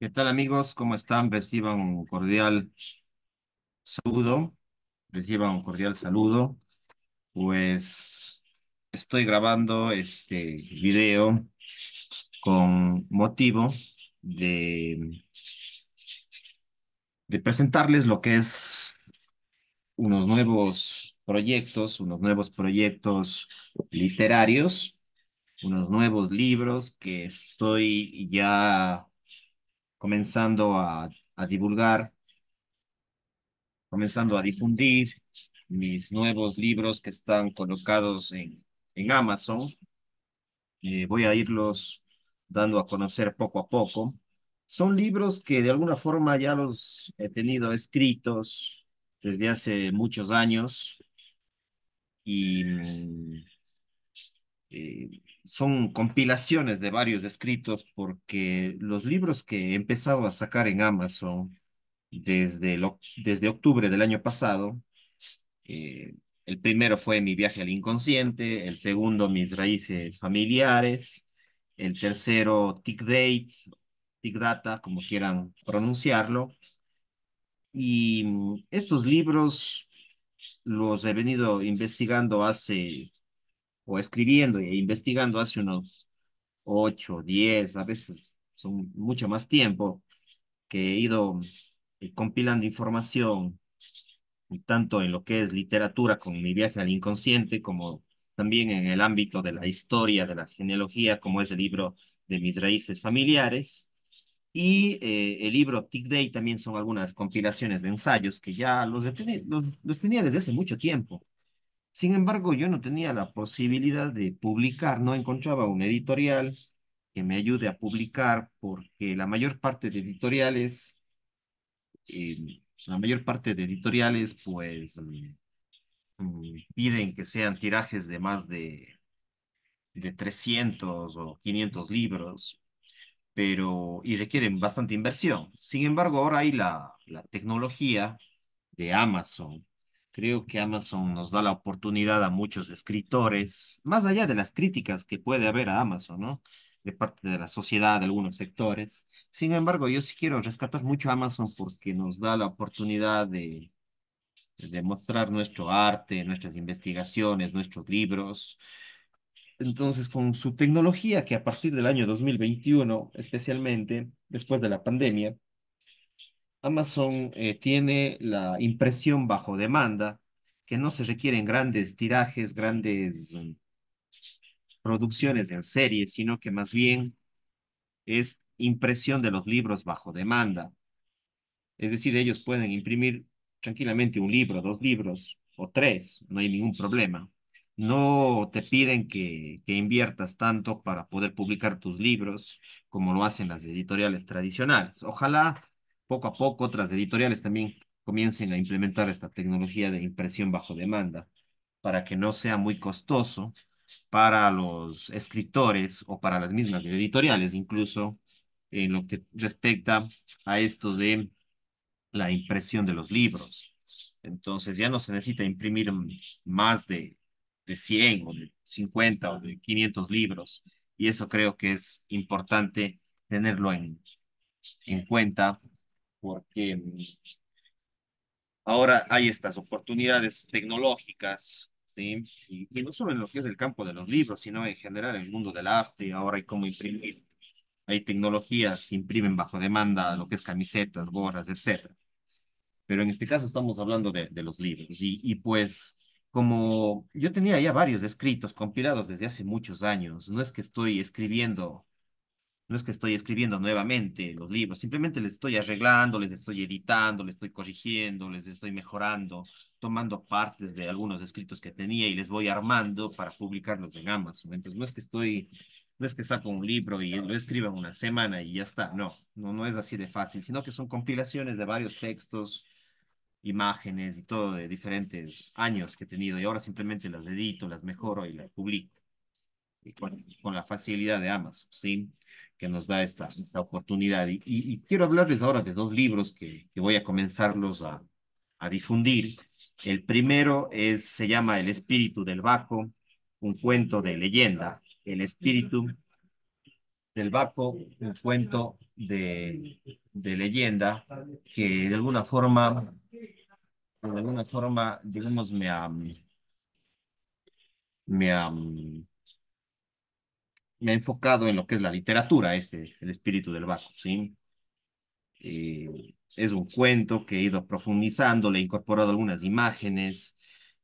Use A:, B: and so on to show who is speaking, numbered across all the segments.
A: ¿Qué tal amigos? ¿Cómo están? Reciban un cordial saludo. Reciban un cordial saludo. Pues estoy grabando este video con motivo de, de presentarles lo que es unos nuevos proyectos, unos nuevos proyectos literarios, unos nuevos libros que estoy ya comenzando a, a divulgar, comenzando a difundir mis nuevos libros que están colocados en, en Amazon. Eh, voy a irlos dando a conocer poco a poco. Son libros que de alguna forma ya los he tenido escritos desde hace muchos años y mm, eh, son compilaciones de varios escritos porque los libros que he empezado a sacar en Amazon desde, desde octubre del año pasado, eh, el primero fue Mi viaje al inconsciente, el segundo Mis raíces familiares, el tercero Tick Date, Tick Data, como quieran pronunciarlo. Y mm, estos libros los he venido investigando hace o escribiendo e investigando hace unos 8, diez, a veces son mucho más tiempo que he ido eh, compilando información tanto en lo que es literatura con mi viaje al inconsciente como también en el ámbito de la historia, de la genealogía, como es el libro de mis raíces familiares. Y eh, el libro Tick Day también son algunas compilaciones de ensayos que ya los, los tenía desde hace mucho tiempo. Sin embargo, yo no tenía la posibilidad de publicar, no encontraba un editorial que me ayude a publicar, porque la mayor parte de editoriales, eh, la mayor parte de editoriales, pues, mm, piden que sean tirajes de más de, 300 o 500 libros, pero, y requieren bastante inversión. Sin embargo, ahora hay la, la tecnología de Amazon, Creo que Amazon nos da la oportunidad a muchos escritores, más allá de las críticas que puede haber a Amazon, ¿no? De parte de la sociedad, de algunos sectores. Sin embargo, yo sí quiero rescatar mucho a Amazon porque nos da la oportunidad de, demostrar mostrar nuestro arte, nuestras investigaciones, nuestros libros. Entonces, con su tecnología que a partir del año 2021, especialmente después de la pandemia, Amazon eh, tiene la impresión bajo demanda, que no se requieren grandes tirajes, grandes mm, producciones en serie, sino que más bien es impresión de los libros bajo demanda. Es decir, ellos pueden imprimir tranquilamente un libro, dos libros o tres, no hay ningún problema. No te piden que, que inviertas tanto para poder publicar tus libros como lo hacen las editoriales tradicionales. Ojalá poco a poco otras editoriales también comiencen a implementar esta tecnología de impresión bajo demanda para que no sea muy costoso para los escritores o para las mismas editoriales, incluso en lo que respecta a esto de la impresión de los libros. Entonces ya no se necesita imprimir más de, de 100 o de 50 o de 500 libros y eso creo que es importante tenerlo en, en cuenta porque mm, ahora hay estas oportunidades tecnológicas, ¿sí? Y, no solo en lo que es el campo de los libros, sino en general en el mundo del arte, ahora hay cómo imprimir. Hay tecnologías que imprimen bajo demanda lo que es camisetas, gorras, etc. Pero en este caso estamos hablando de, de los libros. Y, y pues como yo tenía ya varios escritos compilados desde hace muchos años, no es que estoy escribiendo no es que estoy escribiendo nuevamente los libros, simplemente les estoy arreglando, les estoy editando, les estoy corrigiendo, les estoy mejorando, tomando partes de algunos escritos que tenía y les voy armando para publicarlos en Amazon. Entonces, no es que estoy, no es que saco un libro y lo escriba en una semana y ya está. No, no, no es así de fácil, sino que son compilaciones de varios textos, imágenes y todo de diferentes años que he tenido y ahora simplemente las edito, las mejoro y las publico. Y con, con la facilidad de Amazon, ¿sí? que nos da esta, esta oportunidad. Y, quiero hablarles ahora de dos libros que, voy a comenzarlos a, a, difundir. El primero es, se llama El espíritu del Baco, un cuento de leyenda. El espíritu del Baco, un cuento de, leyenda que de alguna forma, de alguna forma, digamos, me me ha me he enfocado en lo que es la literatura, este, El espíritu del bajo ¿sí? Eh, es un cuento que he ido profundizando, le he incorporado algunas imágenes,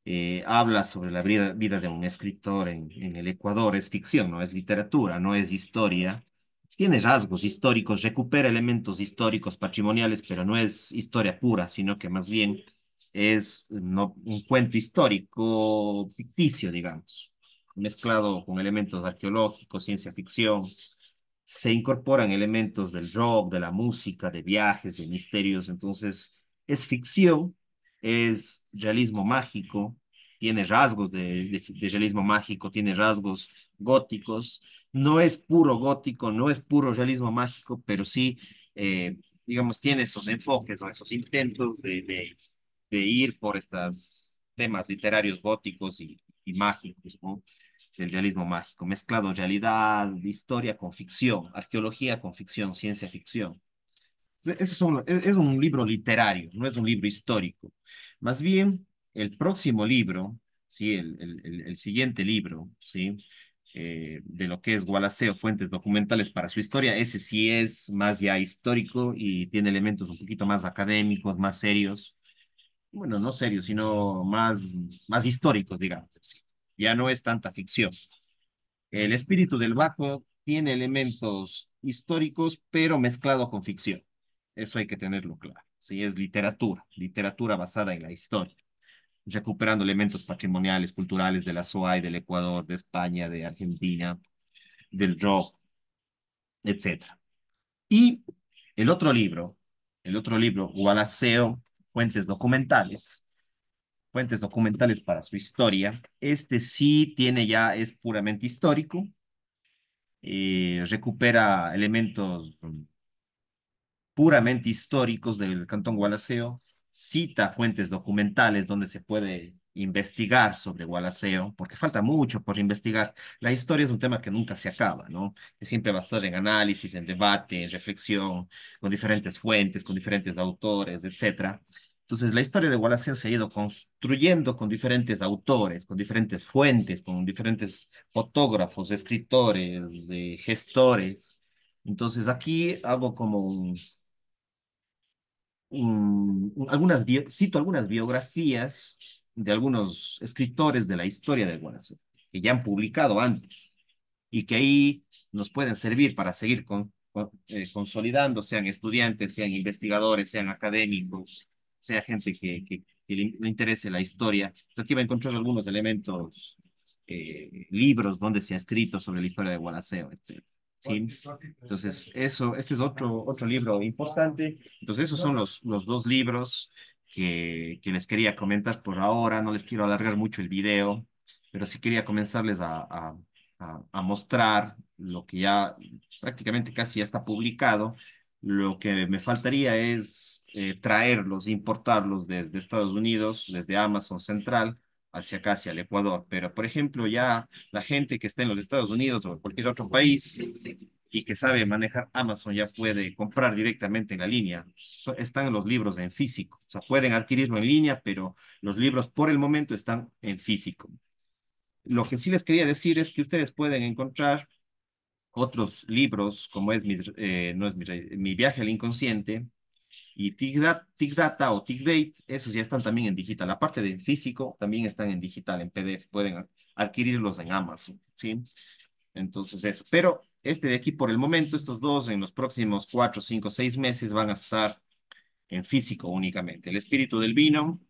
A: eh, habla sobre la vida, vida de un escritor en, en, el Ecuador, es ficción, no es literatura, no es historia, tiene rasgos históricos, recupera elementos históricos, patrimoniales, pero no es historia pura, sino que más bien es no, un cuento histórico ficticio, digamos mezclado con elementos arqueológicos, ciencia ficción. Se incorporan elementos del rock, de la música, de viajes, de misterios. Entonces, es ficción, es realismo mágico, tiene rasgos de, realismo mágico, tiene rasgos góticos. No es puro gótico, no es puro realismo mágico, pero sí, eh, digamos, tiene esos enfoques o esos intentos de, ir por estos temas literarios góticos y, y mágicos, ¿no? del realismo mágico, mezclado realidad, historia con ficción, arqueología con ficción, ciencia ficción. E, es un libro literario, no es un libro histórico. Más bien, el próximo libro, ¿sí? el, el, siguiente libro, ¿sí? Eh, de lo que es Gualaceo, Fuentes Documentales para su historia, ese sí es más ya histórico y tiene elementos un poquito más académicos, más serios, bueno, no serios, sino más, más históricos, digamos ya no es tanta ficción. El espíritu del bajo tiene elementos históricos, pero mezclado con ficción. Eso hay que tenerlo claro. Sí, es literatura, literatura basada en la historia, recuperando elementos patrimoniales, culturales de la SOAI, del Ecuador, de España, de Argentina, del rock, etc. Y el otro libro, el otro libro, Gualaceo, Fuentes Documentales, fuentes documentales para su historia. Este sí tiene ya, es puramente histórico, eh, recupera elementos mm, puramente históricos del Cantón Gualaceo, cita fuentes documentales donde se puede investigar sobre Gualaceo, porque falta mucho por investigar. La historia es un tema que nunca se acaba, ¿no? Que siempre va a estar en análisis, en debate, en reflexión, con diferentes fuentes, con diferentes autores, etcétera. Entonces, la historia de Gualaceo se ha ido construyendo con diferentes autores, con diferentes fuentes, con diferentes fotógrafos, escritores, eh, gestores. Entonces, aquí hago como un, algunas, cito algunas biografías de algunos escritores de la historia de Gualaceo, que ya han publicado antes y que ahí nos pueden servir para seguir con, eh, consolidando, sean estudiantes, sean investigadores, sean académicos, sea gente que, le, interese la historia. Entonces aquí va a encontrar algunos elementos, eh, libros donde se ha escrito sobre la historia de Gualaceo, etc. ¿Sí? Entonces, eso, este es otro, otro libro importante. Entonces, esos son los, los dos libros que, les quería comentar por ahora. No les quiero alargar mucho el video, pero sí quería comenzarles a, a, a mostrar lo que ya prácticamente casi ya está publicado lo que me faltaría es eh, traerlos, importarlos desde Estados Unidos, desde Amazon Central, hacia acá, hacia el Ecuador. Pero, por ejemplo, ya la gente que está en los Estados Unidos o en cualquier otro país y que sabe manejar Amazon ya puede comprar directamente en la línea. están los libros en físico. O sea, pueden adquirirlo en línea, pero los libros por el momento están en físico. Lo que sí les quería decir es que ustedes pueden encontrar otros libros, como es, mi, eh, no es mi, viaje al inconsciente, y Tick Data o Tick Date, esos ya están también en digital. Aparte de en físico, también están en digital, en PDF. Pueden adquirirlos en Amazon, ¿sí? Entonces eso. Pero este de aquí por el momento, estos dos en los próximos cuatro, cinco, seis meses van a estar en físico únicamente. El espíritu del vino,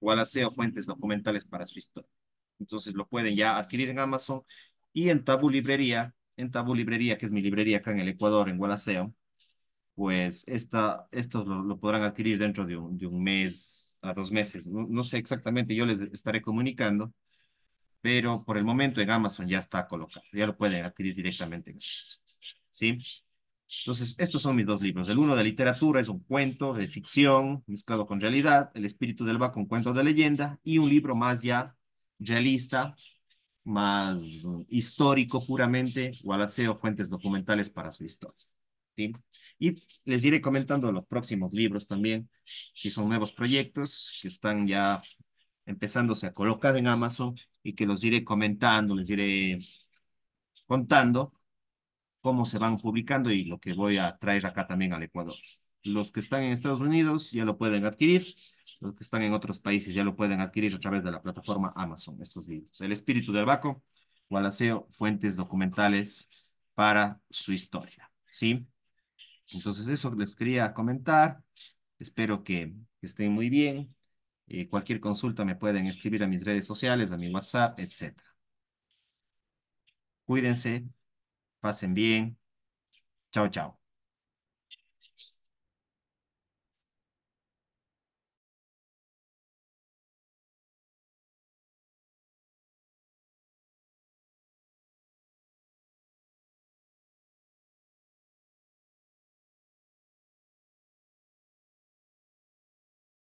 A: o aseo fuentes documentales para su historia. Entonces lo pueden ya adquirir en Amazon y en Tabu Librería en Tabu Librería, que es mi librería acá en el Ecuador, en Gualaceo, pues esta, estos lo, podrán adquirir dentro de un, de un mes a dos meses. No, sé exactamente, yo les estaré comunicando, pero por el momento en Amazon ya está colocado, ya lo pueden adquirir directamente ¿Sí? Entonces, estos son mis dos libros. El uno de literatura es un cuento de ficción mezclado con realidad, El espíritu del vaca, un cuento de leyenda, y un libro más ya realista, más histórico puramente, o aseo fuentes documentales para su historia. Y les iré comentando los próximos libros también, si son nuevos proyectos que están ya empezándose a colocar en Amazon y que los iré comentando, les iré contando cómo se van publicando y lo que voy a traer acá también al Ecuador. Los que están en Estados Unidos ya lo pueden adquirir los que están en otros países ya lo pueden adquirir a través de la plataforma Amazon, estos libros. El espíritu del Baco, Gualaceo, fuentes documentales para su historia, ¿sí? Entonces eso les quería comentar, espero que, estén muy bien, eh, cualquier consulta me pueden escribir a mis redes sociales, a mi WhatsApp, etc. Cuídense, pasen bien, chao, chao.